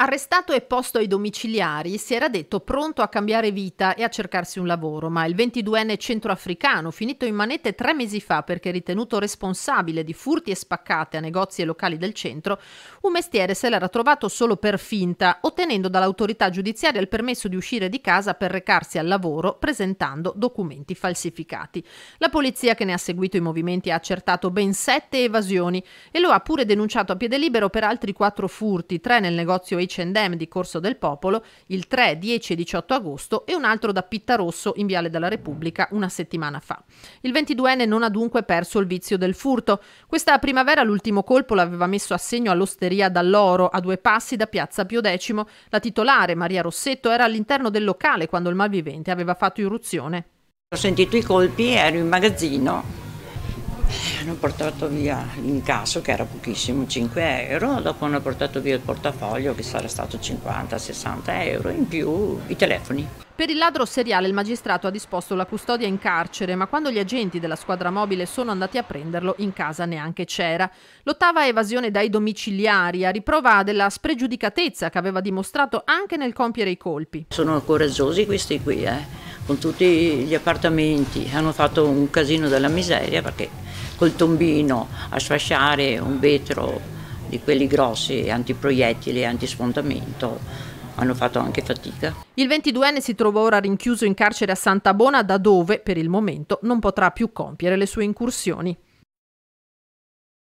Arrestato e posto ai domiciliari, si era detto pronto a cambiare vita e a cercarsi un lavoro, ma il 22enne centroafricano, finito in manette tre mesi fa perché ritenuto responsabile di furti e spaccate a negozi e locali del centro, un mestiere se l'era trovato solo per finta, ottenendo dall'autorità giudiziaria il permesso di uscire di casa per recarsi al lavoro presentando documenti falsificati. La polizia che ne ha seguito i movimenti ha accertato ben sette evasioni e lo ha pure denunciato a piede libero per altri quattro furti, tre nel negozio all'H&M di Corso del Popolo il 3, 10 e 18 agosto e un altro da Pittarosso in Viale della Repubblica una settimana fa. Il 22enne non ha dunque perso il vizio del furto. Questa primavera l'ultimo colpo l'aveva messo a segno all'osteria dall'Oro a due passi da Piazza Pio X. La titolare Maria Rossetto era all'interno del locale quando il malvivente aveva fatto irruzione. Ho sentito i colpi, ero in magazzino eh, hanno portato via l'incasso che era pochissimo, 5 euro, dopo hanno portato via il portafoglio che sarà stato 50-60 euro, in più i telefoni. Per il ladro seriale il magistrato ha disposto la custodia in carcere, ma quando gli agenti della squadra mobile sono andati a prenderlo, in casa neanche c'era. L'ottava evasione dai domiciliari, a riprova della spregiudicatezza che aveva dimostrato anche nel compiere i colpi. Sono coraggiosi questi qui, eh? con tutti gli appartamenti, hanno fatto un casino della miseria perché col tombino a sfasciare un vetro di quelli grossi, antiproiettili, antispontamento, hanno fatto anche fatica. Il 22enne si trova ora rinchiuso in carcere a Santa Bona da dove, per il momento, non potrà più compiere le sue incursioni.